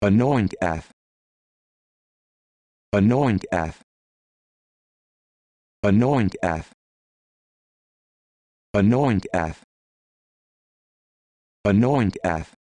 Anoint F. Anoint F. Anoint F. Anoint F. Anoint F.